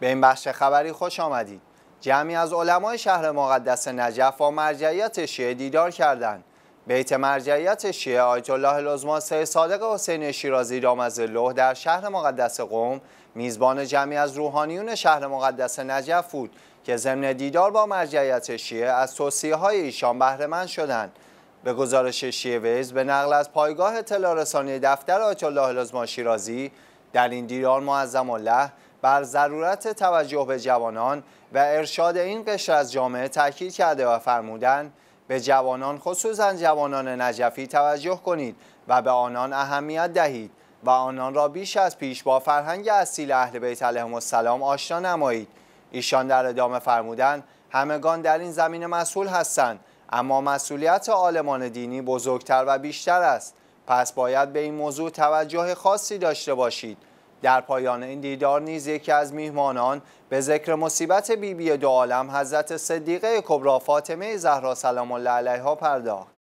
به این بخش خبری خوش آمدید جمعی از علمای شهر مقدس نجف و مرجعیت شیعه دیدار کردند بیت مرجعیت شیعه آیت الله العظما صادق حسین شیرازی رامز الله در شهر مقدس قوم میزبان جمعی از روحانیون شهر مقدس نجف بود که ضمن دیدار با مرجعیت شیعه از توصیه های ایشان بهرهمند شدند به گزارش شیعه ویز به نقل از پایگاه اطلاع دفتر آیت الله العظما شیرازی در این دیدار معظم الله بر ضرورت توجه به جوانان و ارشاد این قشر از جامعه تاکید کرده و فرمودند به جوانان خصوصا جوانان نجفی توجه کنید و به آنان اهمیت دهید و آنان را بیش از پیش با فرهنگ اصیل اهل بیت علیهم السلام آشنا نمایید ایشان در ادامه فرمودند همگان در این زمین مسئول هستند اما مسئولیت عالمان دینی بزرگتر و بیشتر است پس باید به این موضوع توجه خاصی داشته باشید در پایان این دیدار نیز یکی از میهمانان به ذکر مصیبت بیبی دو عالم حضرت صدیقه کبرا فاطمه زهرا سلام الله علیها پرداخت